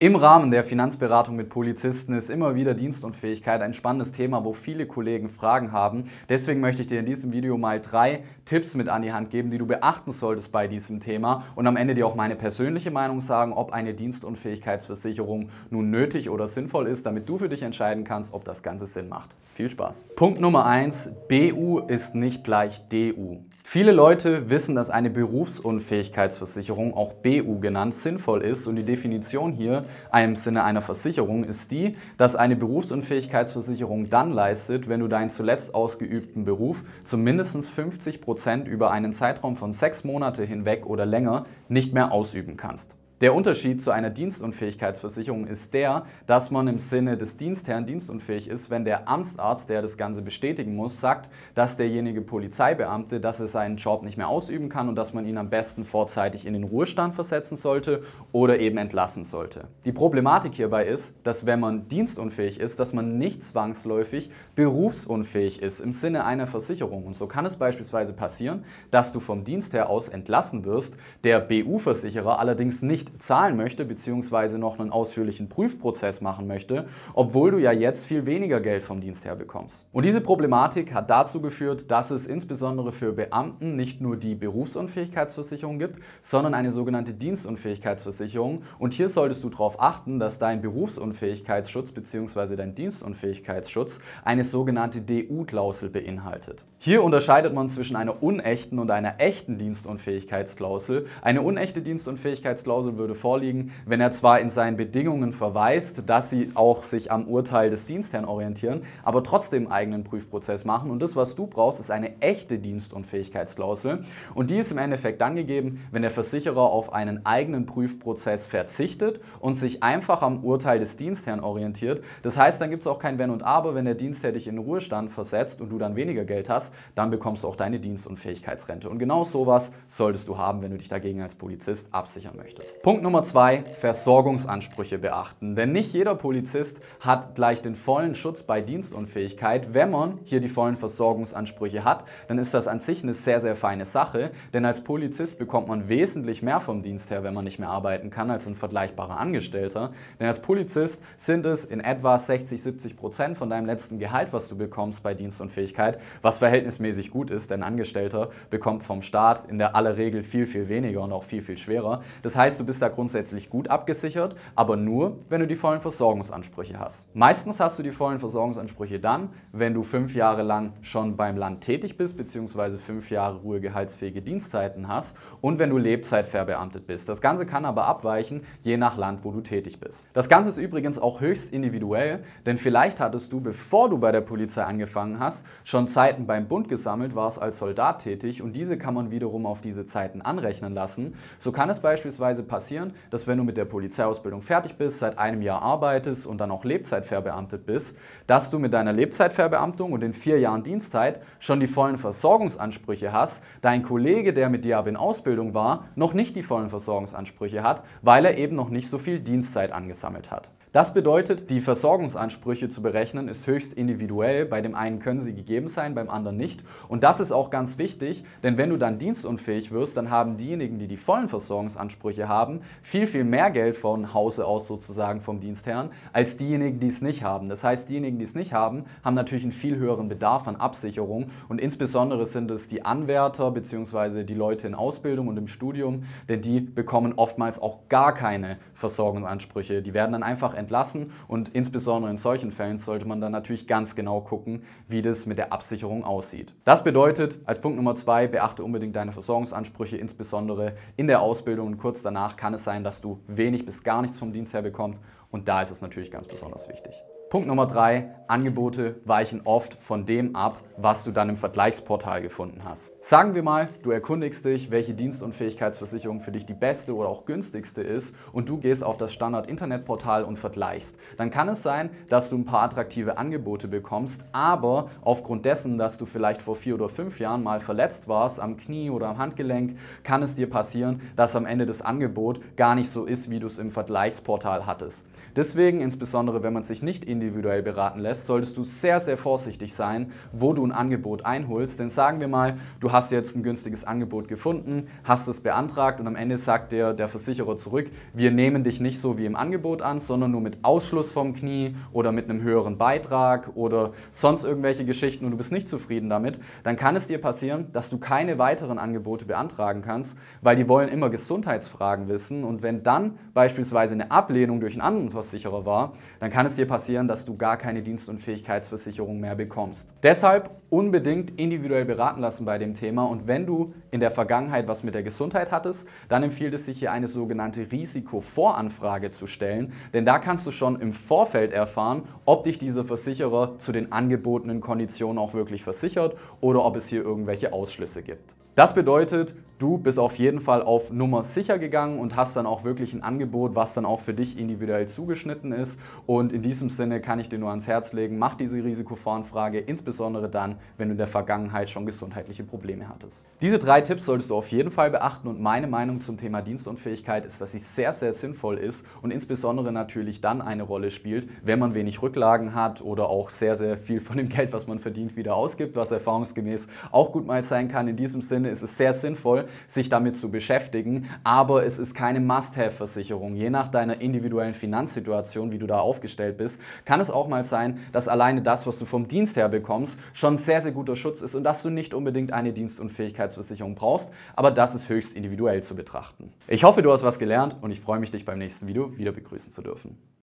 Im Rahmen der Finanzberatung mit Polizisten ist immer wieder Dienstunfähigkeit ein spannendes Thema, wo viele Kollegen Fragen haben. Deswegen möchte ich dir in diesem Video mal drei Tipps mit an die Hand geben, die du beachten solltest bei diesem Thema und am Ende dir auch meine persönliche Meinung sagen, ob eine Dienstunfähigkeitsversicherung nun nötig oder sinnvoll ist, damit du für dich entscheiden kannst, ob das Ganze Sinn macht. Viel Spaß. Punkt Nummer eins: BU ist nicht gleich DU. Viele Leute wissen, dass eine Berufsunfähigkeitsversicherung, auch BU genannt, sinnvoll ist und die Definition hier im Sinne einer Versicherung ist die, dass eine Berufsunfähigkeitsversicherung dann leistet, wenn du deinen zuletzt ausgeübten Beruf zu 50 Prozent über einen Zeitraum von sechs Monate hinweg oder länger nicht mehr ausüben kannst. Der Unterschied zu einer Dienstunfähigkeitsversicherung ist der, dass man im Sinne des Dienstherrn dienstunfähig ist, wenn der Amtsarzt, der das Ganze bestätigen muss, sagt, dass derjenige Polizeibeamte, dass er seinen Job nicht mehr ausüben kann und dass man ihn am besten vorzeitig in den Ruhestand versetzen sollte oder eben entlassen sollte. Die Problematik hierbei ist, dass wenn man dienstunfähig ist, dass man nicht zwangsläufig berufsunfähig ist im Sinne einer Versicherung. Und so kann es beispielsweise passieren, dass du vom Dienstherr aus entlassen wirst, der BU-Versicherer allerdings nicht nicht zahlen möchte, beziehungsweise noch einen ausführlichen Prüfprozess machen möchte, obwohl du ja jetzt viel weniger Geld vom Dienst her bekommst. Und diese Problematik hat dazu geführt, dass es insbesondere für Beamten nicht nur die Berufsunfähigkeitsversicherung gibt, sondern eine sogenannte Dienstunfähigkeitsversicherung. Und hier solltest du darauf achten, dass dein Berufsunfähigkeitsschutz bzw. dein Dienstunfähigkeitsschutz eine sogenannte DU-Klausel beinhaltet. Hier unterscheidet man zwischen einer unechten und einer echten Dienstunfähigkeitsklausel. Eine unechte Dienstunfähigkeitsklausel würde vorliegen, wenn er zwar in seinen Bedingungen verweist, dass sie auch sich am Urteil des Dienstherrn orientieren, aber trotzdem einen eigenen Prüfprozess machen. Und das, was du brauchst, ist eine echte Dienstunfähigkeitsklausel. Und die ist im Endeffekt dann gegeben, wenn der Versicherer auf einen eigenen Prüfprozess verzichtet und sich einfach am Urteil des Dienstherrn orientiert. Das heißt, dann gibt es auch kein Wenn und Aber, wenn der Dienstherr dich in den Ruhestand versetzt und du dann weniger Geld hast, dann bekommst du auch deine Dienstunfähigkeitsrente. Und genau sowas solltest du haben, wenn du dich dagegen als Polizist absichern möchtest. Punkt Nummer zwei, Versorgungsansprüche beachten. Denn nicht jeder Polizist hat gleich den vollen Schutz bei Dienstunfähigkeit. Wenn man hier die vollen Versorgungsansprüche hat, dann ist das an sich eine sehr, sehr feine Sache. Denn als Polizist bekommt man wesentlich mehr vom Dienst her, wenn man nicht mehr arbeiten kann, als ein vergleichbarer Angestellter. Denn als Polizist sind es in etwa 60, 70 Prozent von deinem letzten Gehalt, was du bekommst bei Dienstunfähigkeit, was verhältnismäßig gut ist. Denn Angestellter bekommt vom Staat in der aller Regel viel, viel weniger und auch viel, viel schwerer. Das heißt, du bist bist da grundsätzlich gut abgesichert, aber nur, wenn du die vollen Versorgungsansprüche hast. Meistens hast du die vollen Versorgungsansprüche dann, wenn du fünf Jahre lang schon beim Land tätig bist, beziehungsweise fünf Jahre ruhegehaltsfähige Dienstzeiten hast und wenn du Lebzeitverbeamtet bist. Das Ganze kann aber abweichen, je nach Land, wo du tätig bist. Das Ganze ist übrigens auch höchst individuell, denn vielleicht hattest du, bevor du bei der Polizei angefangen hast, schon Zeiten beim Bund gesammelt, warst als Soldat tätig und diese kann man wiederum auf diese Zeiten anrechnen lassen. So kann es beispielsweise passieren, passieren, dass wenn du mit der Polizeiausbildung fertig bist, seit einem Jahr arbeitest und dann auch Lebzeitverbeamtet bist, dass du mit deiner Lebzeitverbeamtung und den vier Jahren Dienstzeit schon die vollen Versorgungsansprüche hast, dein Kollege, der mit dir aber in Ausbildung war, noch nicht die vollen Versorgungsansprüche hat, weil er eben noch nicht so viel Dienstzeit angesammelt hat. Das bedeutet, die Versorgungsansprüche zu berechnen ist höchst individuell. Bei dem einen können sie gegeben sein, beim anderen nicht. Und das ist auch ganz wichtig, denn wenn du dann dienstunfähig wirst, dann haben diejenigen, die die vollen Versorgungsansprüche haben, viel, viel mehr Geld von Hause aus sozusagen vom Dienstherrn, als diejenigen, die es nicht haben. Das heißt, diejenigen, die es nicht haben, haben natürlich einen viel höheren Bedarf an Absicherung und insbesondere sind es die Anwärter bzw. die Leute in Ausbildung und im Studium, denn die bekommen oftmals auch gar keine Versorgungsansprüche. Die werden dann einfach entlassen entlassen. Und insbesondere in solchen Fällen sollte man dann natürlich ganz genau gucken, wie das mit der Absicherung aussieht. Das bedeutet, als Punkt Nummer zwei, beachte unbedingt deine Versorgungsansprüche, insbesondere in der Ausbildung und kurz danach kann es sein, dass du wenig bis gar nichts vom Dienst her bekommst. Und da ist es natürlich ganz besonders wichtig. Punkt Nummer drei, Angebote weichen oft von dem ab, was du dann im Vergleichsportal gefunden hast. Sagen wir mal, du erkundigst dich, welche Dienstunfähigkeitsversicherung für dich die beste oder auch günstigste ist und du gehst auf das Standard-Internetportal und vergleichst. Dann kann es sein, dass du ein paar attraktive Angebote bekommst, aber aufgrund dessen, dass du vielleicht vor vier oder fünf Jahren mal verletzt warst, am Knie oder am Handgelenk, kann es dir passieren, dass am Ende das Angebot gar nicht so ist, wie du es im Vergleichsportal hattest. Deswegen, insbesondere wenn man sich nicht in individuell beraten lässt, solltest du sehr, sehr vorsichtig sein, wo du ein Angebot einholst. Denn sagen wir mal, du hast jetzt ein günstiges Angebot gefunden, hast es beantragt und am Ende sagt dir der Versicherer zurück, wir nehmen dich nicht so wie im Angebot an, sondern nur mit Ausschluss vom Knie oder mit einem höheren Beitrag oder sonst irgendwelche Geschichten und du bist nicht zufrieden damit, dann kann es dir passieren, dass du keine weiteren Angebote beantragen kannst, weil die wollen immer Gesundheitsfragen wissen und wenn dann beispielsweise eine Ablehnung durch einen anderen Versicherer war, dann kann es dir passieren, dass du gar keine Dienstunfähigkeitsversicherung mehr bekommst. Deshalb unbedingt individuell beraten lassen bei dem Thema und wenn du in der Vergangenheit was mit der Gesundheit hattest, dann empfiehlt es sich hier eine sogenannte Risikovoranfrage zu stellen, denn da kannst du schon im Vorfeld erfahren, ob dich dieser Versicherer zu den angebotenen Konditionen auch wirklich versichert oder ob es hier irgendwelche Ausschlüsse gibt. Das bedeutet, Du bist auf jeden Fall auf Nummer sicher gegangen und hast dann auch wirklich ein Angebot, was dann auch für dich individuell zugeschnitten ist. Und in diesem Sinne kann ich dir nur ans Herz legen, mach diese Risikovoranfrage, insbesondere dann, wenn du in der Vergangenheit schon gesundheitliche Probleme hattest. Diese drei Tipps solltest du auf jeden Fall beachten und meine Meinung zum Thema Dienstunfähigkeit ist, dass sie sehr, sehr sinnvoll ist und insbesondere natürlich dann eine Rolle spielt, wenn man wenig Rücklagen hat oder auch sehr, sehr viel von dem Geld, was man verdient, wieder ausgibt, was erfahrungsgemäß auch gut mal sein kann. In diesem Sinne ist es sehr sinnvoll, sich damit zu beschäftigen. Aber es ist keine Must-Have-Versicherung. Je nach deiner individuellen Finanzsituation, wie du da aufgestellt bist, kann es auch mal sein, dass alleine das, was du vom Dienst her bekommst, schon sehr, sehr guter Schutz ist und dass du nicht unbedingt eine Dienstunfähigkeitsversicherung brauchst. Aber das ist höchst individuell zu betrachten. Ich hoffe, du hast was gelernt und ich freue mich, dich beim nächsten Video wieder begrüßen zu dürfen.